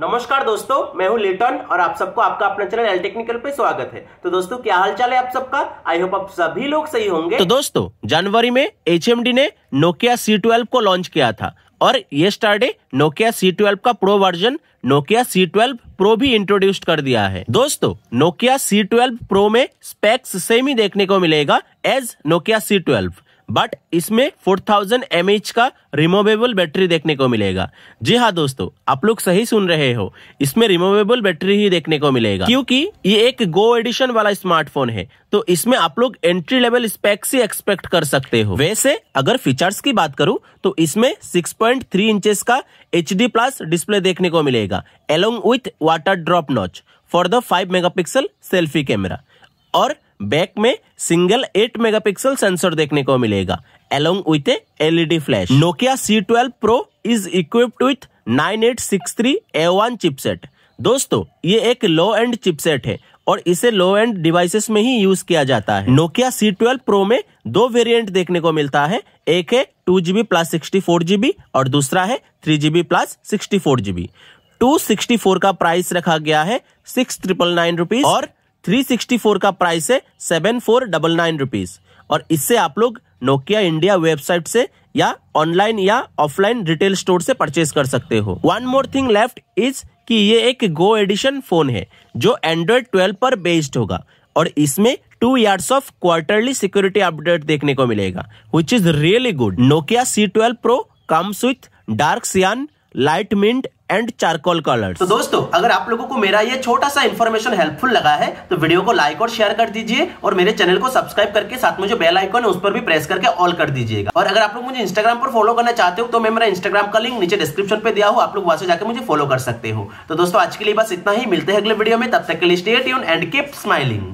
नमस्कार दोस्तों मैं हूं लिटन और आप सबको आपका अपना चैनल एल टेक्निकल पे स्वागत है तो दोस्तों क्या चाल है आप सबका आई होप आप सभी लोग सही होंगे तो दोस्तों जनवरी में एच ने नोकिया सी ट्वेल्व को लॉन्च किया था और ये स्टार्टे नोकिया सी ट्वेल्व का pro version Nokia C twelve pro भी इंट्रोड्यूस कर दिया है दोस्तों नोकिया सी ट्वेल्व प्रो में स्पेक्स सेम ही देखने को मिलेगा as Nokia C twelve but इसमें 4000 थाउजेंड का रिमूवेबल बैटरी देखने को मिलेगा जी हाँ दोस्तों आप लोग सही सुन रहे हो इसमें रिमूवेबल बैटरी ही देखने को मिलेगा क्योंकि ये एक गो एडिशन वाला स्मार्टफोन है तो इसमें आप लोग एंट्री लेवल स्पेक्स ही एक्सपेक्ट कर सकते हो वैसे अगर फीचर्स की बात करूं तो इसमें 6.3 पॉइंट इंचेस का एच प्लस डिस्प्ले देखने को मिलेगा along with water drop notch for the five mega selfie camera और बैक में सिंगल 8 मेगापिक्सल सेंसर देखने को मिलेगा C twelve pro is flash. With nine eight six three A one chipset दोस्तों ये एक लो एंड चिपसेट है और इसे लो एंड डिवाइसेस में ही यूज किया जाता है नोकिया सी ट्वेल्व प्रो में दो वेरिएंट देखने को मिलता है एक है two GB plus sixty four GB और दूसरा है three GB plus sixty four GB two sixty four का प्राइस रखा गया है सिक्स ट्रिपल नाइन रुपीज और 364 का प्राइस है seven four double nine rupees और इससे आप लोग नोकिया इंडिया वेबसाइट से या ऑनलाइन या ऑफलाइन रिटेल स्टोर से परचेज कर सकते हो one more thing left is कि ये एक गो एडिशन फोन है जो एंड्रॉइड 12 पर बेस्ड होगा और इसमें two years of quarterly security update देखने को मिलेगा which is really good Nokia C twelve pro comes with dark cyan light mint and charcoal colour तो दोस्तों अगर आप लोगों को मेरा ये छोटा सा इन्फॉर्मेशन हेल्पफुल लगा है तो वीडियो को लाइक और शेयर कर दीजिए और मेरे चैनल को सब्सक्राइब करके साथ में जो बेल आइकन है उस पर भी प्रेस करके ऑल कर दीजिएगा और अगर आप लोग मुझे इंस्टाग्राम पर फॉलो करना चाहते हो तो मैं मेरा इंस्टाग्राम का लिंक नीचे डिस्क्रिप्शन पे दिया हूँ आप लोग वहां से जाकर मुझे फॉलो कर सकते हो तो दोस्तों आज के लिए बस इतना ही मिलते हैं अगले वीडियो में तब तक के लिए स्टेट एंड कीप स्माइलिंग